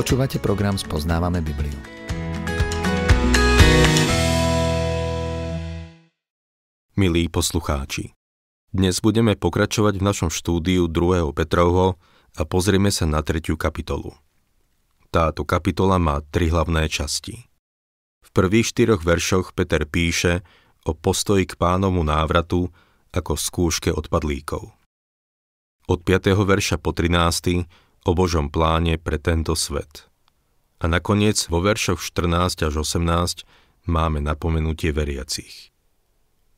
Počúvate program Spoznávame Bibliu. Milí poslucháči, dnes budeme pokračovať v našom štúdiu 2. Petrovho a pozrieme sa na 3. kapitolu. Táto kapitola má tri hlavné časti. V prvých štyroch veršoch Peter píše o postoji k pánomu návratu ako skúške odpadlíkov. Od 5. verša po 13 o Božom pláne pre tento svet. A nakoniec vo veršoch 14 až 18 máme napomenutie veriacich.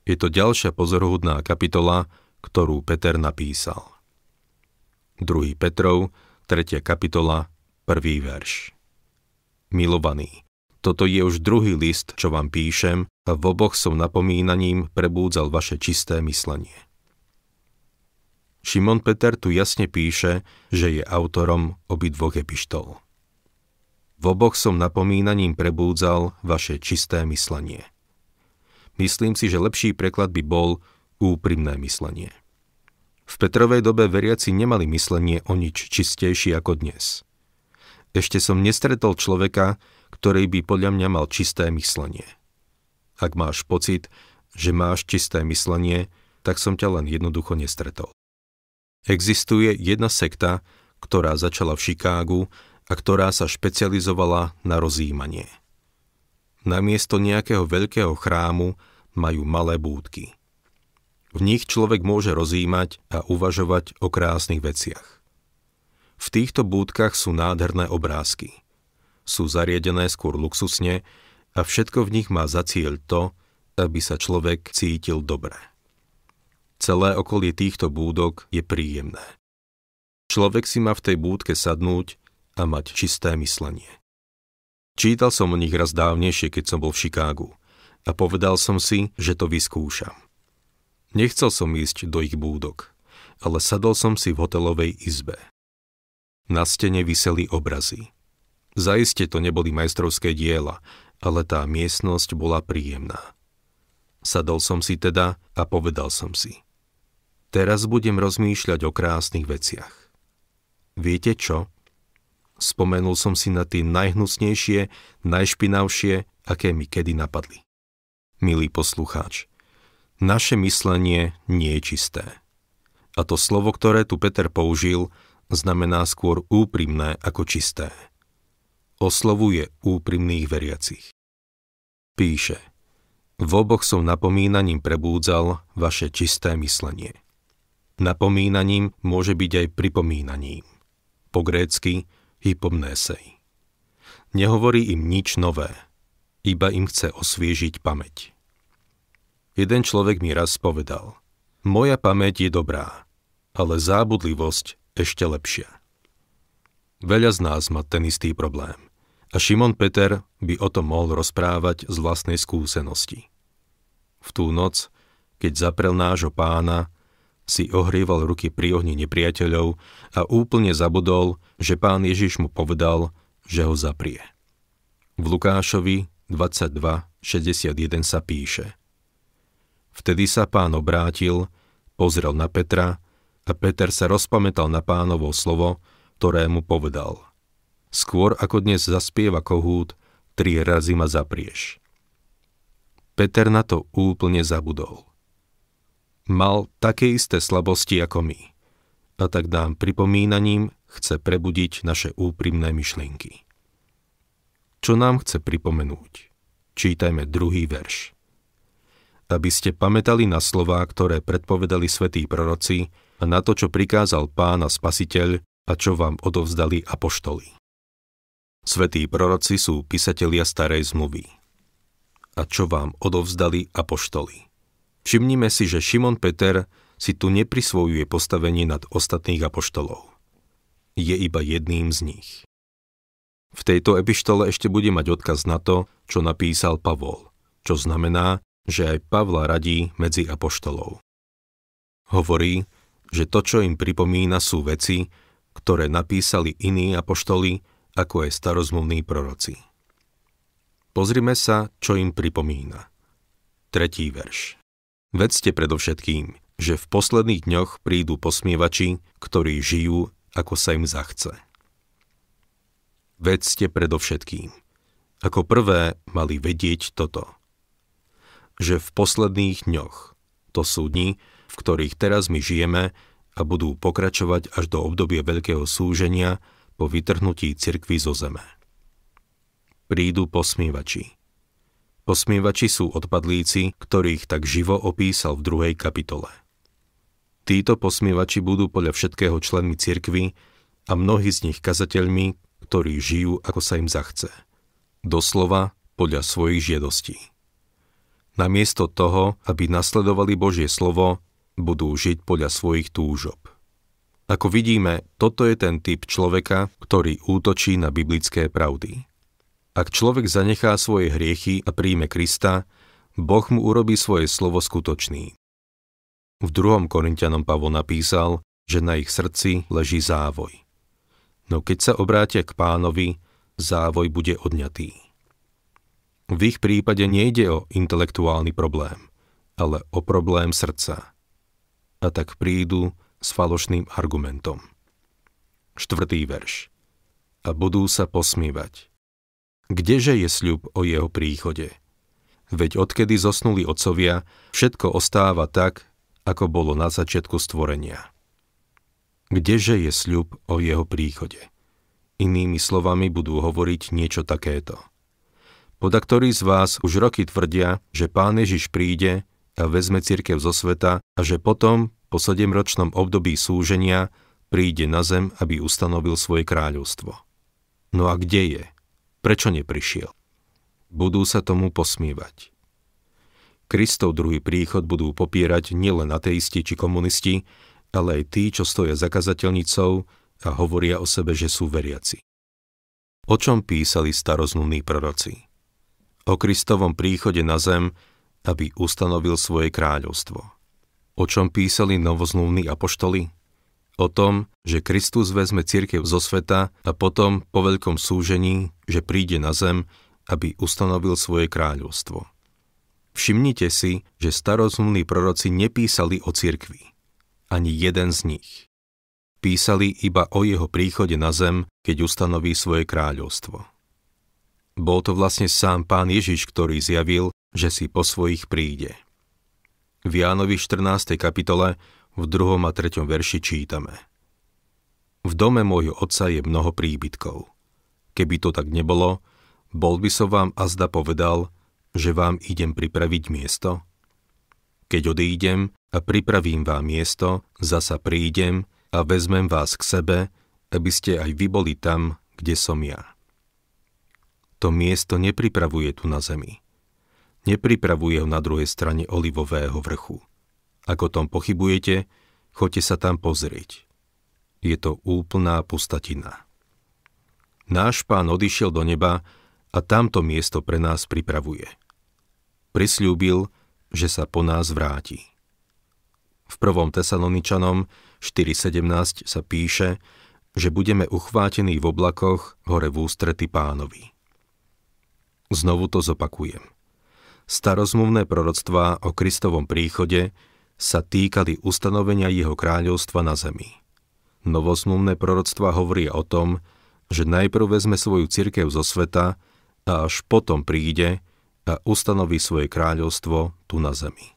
Je to ďalšia pozorhodná kapitola, ktorú Peter napísal. 2. Petrov, 3. kapitola, 1. verš. Milovaný, toto je už druhý list, čo vám píšem, a v oboch som napomínaním prebúdzal vaše čisté myslenie. Šimon Peter tu jasne píše, že je autorom obidvoch epištol. V oboch som napomínaním prebúdzal vaše čisté myslenie. Myslím si, že lepší preklad by bol úprimné myslenie. V Petrovej dobe veriaci nemali myslenie o nič čistejšie ako dnes. Ešte som nestretol človeka, ktorý by podľa mňa mal čisté myslenie. Ak máš pocit, že máš čisté myslenie, tak som ťa len jednoducho nestretol. Existuje jedna sekta, ktorá začala v Chicagu a ktorá sa špecializovala na rozjímanie. Namiesto nejakého veľkého chrámu majú malé búdky. V nich človek môže rozjímať a uvažovať o krásnych veciach. V týchto búdkach sú nádherné obrázky. Sú zariadené skôr luxusne a všetko v nich má za cieľ to, aby sa človek cítil dobre. Celé okolie týchto búdok je príjemné. Človek si má v tej búdke sadnúť a mať čisté myslenie. Čítal som o nich raz dávnejšie, keď som bol v Chicagu a povedal som si, že to vyskúšam. Nechcel som ísť do ich búdok, ale sadol som si v hotelovej izbe. Na stene vyseli obrazy. Zaiste to neboli majstrovské diela, ale tá miestnosť bola príjemná. Sadol som si teda a povedal som si. Teraz budem rozmýšľať o krásnych veciach. Viete čo? Spomenul som si na tie najhnusnejšie, najšpinavšie, aké mi kedy napadli. Milý poslucháč, naše myslenie nie je čisté. A to slovo, ktoré tu Peter použil, znamená skôr úprimné ako čisté. Oslovuje úprimných veriacich. Píše, v oboch som napomínaním prebúdzal vaše čisté myslenie. Napomínaním môže byť aj pripomínaním. Po grécky hypomnésej. Nehovorí im nič nové, iba im chce osviežiť pamäť. Jeden človek mi raz povedal, moja pamäť je dobrá, ale zábudlivosť ešte lepšia. Veľa z nás má ten istý problém a Šimon Peter by o tom mohol rozprávať z vlastnej skúsenosti. V tú noc, keď zaprel nášho pána, si ohrieval ruky pri ohni nepriateľov a úplne zabudol, že pán Ježiš mu povedal, že ho zaprie. V Lukášovi 22.61 sa píše Vtedy sa pán obrátil, pozrel na Petra a Peter sa rozpamätal na pánovo slovo, ktoré mu povedal. Skôr ako dnes zaspieva kohút, tri razy ma zaprieš. Peter na to úplne zabudol mal také isté slabosti ako my. A tak nám pripomínaním chce prebudiť naše úprimné myšlienky. Čo nám chce pripomenúť? Čítajme druhý verš. Aby ste pamätali na slová, ktoré predpovedali svätí proroci a na to, čo prikázal Pán a Spasiteľ a čo vám odovzdali apoštoli. Svetí proroci sú písatelia starej zmluvy. A čo vám odovzdali apoštoli? Všimnime si, že Šimon Peter si tu neprisvojuje postavenie nad ostatných apoštolov. Je iba jedným z nich. V tejto epištole ešte bude mať odkaz na to, čo napísal Pavol, čo znamená, že aj Pavla radí medzi apoštolov. Hovorí, že to, čo im pripomína, sú veci, ktoré napísali iní apoštoli, ako aj starozmluvní proroci. Pozrime sa, čo im pripomína. Tretí verš. Vedzte predovšetkým, že v posledných dňoch prídu posmievači, ktorí žijú, ako sa im zachce. Vedzte predovšetkým. Ako prvé mali vedieť toto. Že v posledných dňoch, to sú dni, v ktorých teraz my žijeme a budú pokračovať až do obdobia veľkého súženia po vytrhnutí cirkvy zo zeme. Prídu posmievači Posmievači sú odpadlíci, ktorých tak živo opísal v druhej kapitole. Títo posmievači budú podľa všetkého členmi cirkvy a mnohí z nich kazateľmi, ktorí žijú, ako sa im zachce. Doslova podľa svojich žiadostí. Namiesto toho, aby nasledovali Božie slovo, budú žiť podľa svojich túžob. Ako vidíme, toto je ten typ človeka, ktorý útočí na biblické pravdy. Ak človek zanechá svoje hriechy a príjme Krista, Boh mu urobí svoje slovo skutočný. V 2. Korintianom Pavol napísal, že na ich srdci leží závoj. No keď sa obrátia k pánovi, závoj bude odňatý. V ich prípade nejde o intelektuálny problém, ale o problém srdca. A tak prídu s falošným argumentom. Štvrtý verš. A budú sa posmievať kdeže je sľub o jeho príchode? Veď odkedy zosnuli otcovia, všetko ostáva tak, ako bolo na začiatku stvorenia. Kdeže je sľub o jeho príchode? Inými slovami budú hovoriť niečo takéto. Poda ktorí z vás už roky tvrdia, že Pán Ježiš príde a vezme cirkev zo sveta a že potom, po sedemročnom období súženia, príde na zem, aby ustanovil svoje kráľovstvo. No a kde je Prečo neprišiel? Budú sa tomu posmievať. Kristov druhý príchod budú popierať nielen ateisti či komunisti, ale aj tí, čo stoja za kazateľnicou a hovoria o sebe, že sú veriaci. O čom písali starozmluvní proroci? O Kristovom príchode na zem, aby ustanovil svoje kráľovstvo. O čom písali novozmluvní apoštoli? o tom, že Kristus vezme církev zo sveta a potom po veľkom súžení, že príde na zem, aby ustanovil svoje kráľovstvo. Všimnite si, že starozumní proroci nepísali o cirkvi. Ani jeden z nich. Písali iba o jeho príchode na zem, keď ustanoví svoje kráľovstvo. Bol to vlastne sám pán Ježiš, ktorý zjavil, že si po svojich príde. V Jánovi 14. kapitole v druhom a treťom verši čítame. V dome môjho otca je mnoho príbytkov. Keby to tak nebolo, bol by som vám azda povedal, že vám idem pripraviť miesto? Keď odídem a pripravím vám miesto, zasa prídem a vezmem vás k sebe, aby ste aj vy boli tam, kde som ja. To miesto nepripravuje tu na zemi. Nepripravuje ho na druhej strane olivového vrchu – ak o tom pochybujete, choďte sa tam pozrieť. Je to úplná pustatina. Náš pán odišiel do neba a tamto miesto pre nás pripravuje. Prisľúbil, že sa po nás vráti. V prvom Tesaloničanom 4.17 sa píše, že budeme uchvátení v oblakoch hore v ústrety pánovi. Znovu to zopakujem. Starozmluvné proroctvá o Kristovom príchode – sa týkali ustanovenia jeho kráľovstva na zemi. Novozmluvné proroctva hovoria o tom, že najprv vezme svoju cirkev zo sveta a až potom príde a ustanoví svoje kráľovstvo tu na zemi.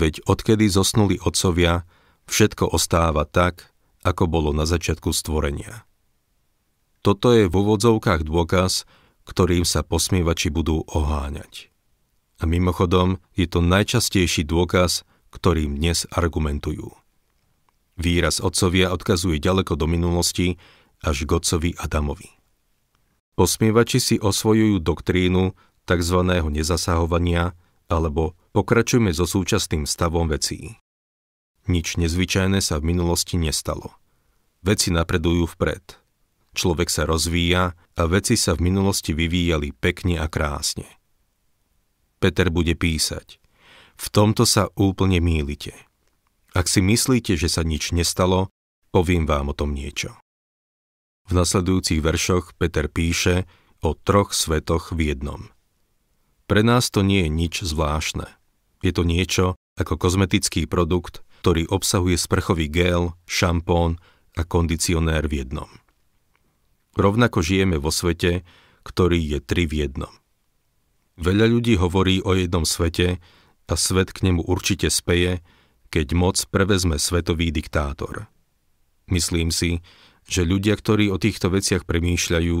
Veď odkedy zosnuli otcovia, všetko ostáva tak, ako bolo na začiatku stvorenia. Toto je v úvodzovkách dôkaz, ktorým sa posmievači budú oháňať. A mimochodom, je to najčastejší dôkaz, ktorým dnes argumentujú. Výraz otcovia odkazuje ďaleko do minulosti až k otcovi Adamovi. Posmievači si osvojujú doktrínu tzv. nezasahovania alebo pokračujme so súčasným stavom vecí. Nič nezvyčajné sa v minulosti nestalo. Veci napredujú vpred. Človek sa rozvíja a veci sa v minulosti vyvíjali pekne a krásne. Peter bude písať – v tomto sa úplne mýlite. Ak si myslíte, že sa nič nestalo, poviem vám o tom niečo. V nasledujúcich veršoch Peter píše o troch svetoch v jednom. Pre nás to nie je nič zvláštne. Je to niečo ako kozmetický produkt, ktorý obsahuje sprchový gel, šampón a kondicionér v jednom. Rovnako žijeme vo svete, ktorý je tri v jednom. Veľa ľudí hovorí o jednom svete, a svet k nemu určite speje, keď moc prevezme svetový diktátor. Myslím si, že ľudia, ktorí o týchto veciach premýšľajú,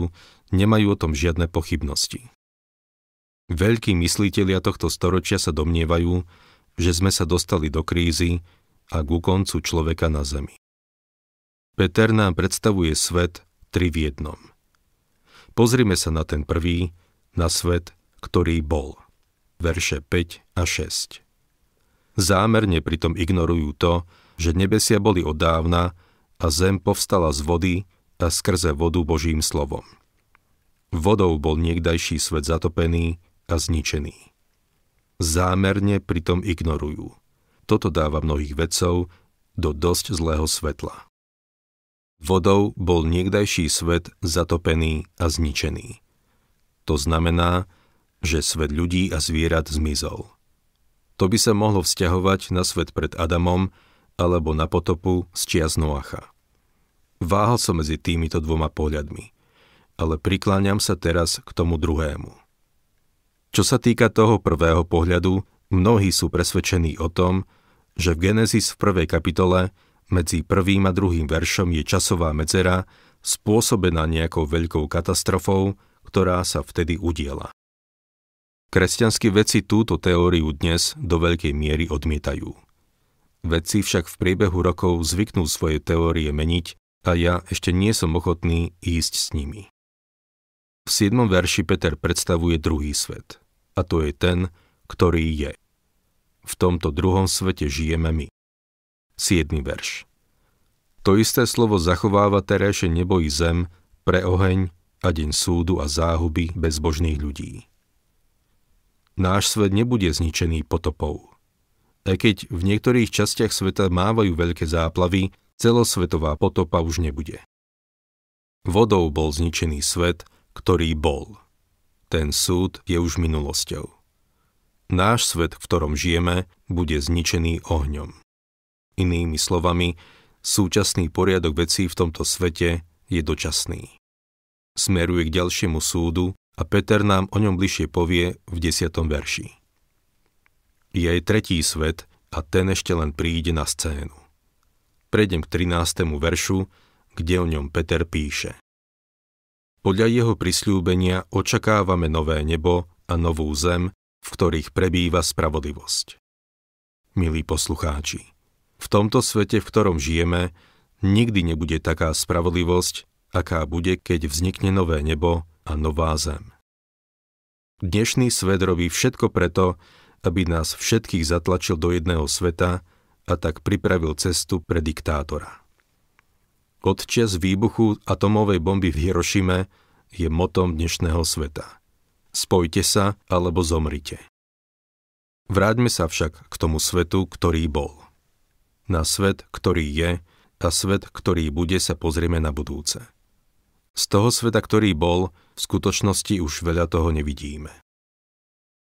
nemajú o tom žiadne pochybnosti. Veľkí mysliteľia tohto storočia sa domnievajú, že sme sa dostali do krízy a ku koncu človeka na zemi. Peter nám predstavuje svet tri v jednom. Pozrime sa na ten prvý, na svet, ktorý bol verše 5 a 6. Zámerne pritom ignorujú to, že nebesia boli od dávna a zem povstala z vody a skrze vodu Božím slovom. Vodou bol niekdajší svet zatopený a zničený. Zámerne pritom ignorujú. Toto dáva mnohých vedcov do dosť zlého svetla. Vodou bol niekdajší svet zatopený a zničený. To znamená, že svet ľudí a zvierat zmizol. To by sa mohlo vzťahovať na svet pred Adamom alebo na potopu z čias Noacha. Váhal som medzi týmito dvoma pohľadmi, ale prikláňam sa teraz k tomu druhému. Čo sa týka toho prvého pohľadu, mnohí sú presvedčení o tom, že v Genesis v prvej kapitole medzi prvým a druhým veršom je časová medzera spôsobená nejakou veľkou katastrofou, ktorá sa vtedy udiela. Kresťanskí vedci túto teóriu dnes do veľkej miery odmietajú. Vedci však v priebehu rokov zvyknú svoje teórie meniť a ja ešte nie som ochotný ísť s nimi. V 7. verši Peter predstavuje druhý svet, a to je ten, ktorý je. V tomto druhom svete žijeme my. 7. verš. To isté slovo zachováva terajšie nebo i zem pre oheň a deň súdu a záhuby bezbožných ľudí. Náš svet nebude zničený potopou. Aj keď v niektorých častiach sveta mávajú veľké záplavy, celosvetová potopa už nebude. Vodou bol zničený svet, ktorý bol. Ten súd je už minulosťou. Náš svet, v ktorom žijeme, bude zničený ohňom. Inými slovami, súčasný poriadok vecí v tomto svete je dočasný. Smeruje k ďalšiemu súdu, a Peter nám o ňom bližšie povie v 10. verši. Je aj tretí svet a ten ešte len príde na scénu. Prejdem k 13. veršu, kde o ňom Peter píše. Podľa jeho prisľúbenia očakávame nové nebo a novú zem, v ktorých prebýva spravodlivosť. Milí poslucháči, v tomto svete, v ktorom žijeme, nikdy nebude taká spravodlivosť, aká bude, keď vznikne nové nebo a nová zem. Dnešný svet robí všetko preto, aby nás všetkých zatlačil do jedného sveta a tak pripravil cestu pre diktátora. Odčas výbuchu atomovej bomby v Hirošime je motom dnešného sveta. Spojte sa alebo zomrite. Vráťme sa však k tomu svetu, ktorý bol. Na svet, ktorý je a svet, ktorý bude, sa pozrieme na budúce. Z toho sveta, ktorý bol, v skutočnosti už veľa toho nevidíme.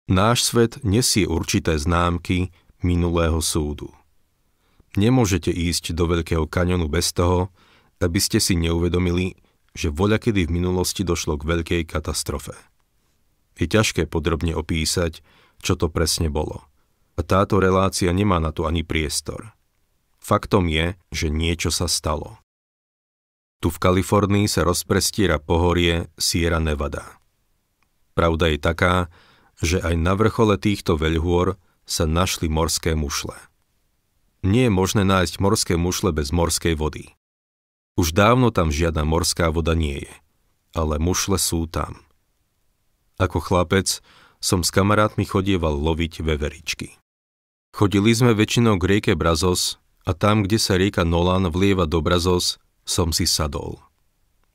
Náš svet nesie určité známky minulého súdu. Nemôžete ísť do Veľkého kanionu bez toho, aby ste si neuvedomili, že voľakedy v minulosti došlo k veľkej katastrofe. Je ťažké podrobne opísať, čo to presne bolo. A táto relácia nemá na to ani priestor. Faktom je, že niečo sa stalo. Tu v Kalifornii sa rozprestiera pohorie Sierra Nevada. Pravda je taká, že aj na vrchole týchto veľhôr sa našli morské mušle. Nie je možné nájsť morské mušle bez morskej vody. Už dávno tam žiadna morská voda nie je, ale mušle sú tam. Ako chlapec som s kamarátmi chodieval loviť veveričky. Chodili sme väčšinou k rieke Brazos a tam, kde sa rieka Nolan vlieva do Brazos, som si sadol.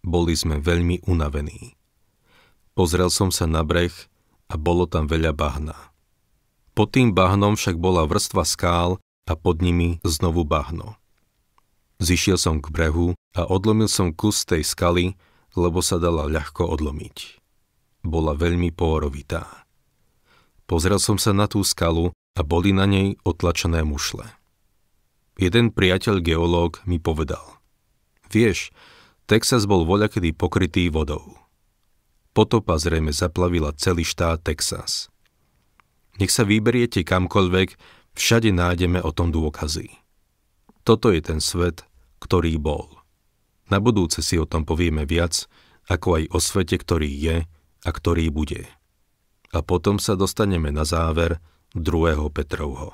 Boli sme veľmi unavení. Pozrel som sa na breh a bolo tam veľa bahna. Pod tým bahnom však bola vrstva skál a pod nimi znovu bahno. Zišiel som k brehu a odlomil som kus tej skaly, lebo sa dala ľahko odlomiť. Bola veľmi pôrovitá. Pozrel som sa na tú skalu a boli na nej otlačené mušle. Jeden priateľ geológ mi povedal – Vieš, Texas bol voľakedy pokrytý vodou. Potopa zrejme zaplavila celý štát Texas. Nech sa vyberiete kamkoľvek, všade nájdeme o tom dôkazy. Toto je ten svet, ktorý bol. Na budúce si o tom povieme viac, ako aj o svete, ktorý je a ktorý bude. A potom sa dostaneme na záver druhého Petrovho.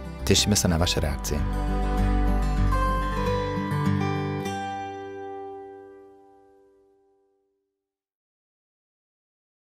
Tešíme sa na vaše reakcie.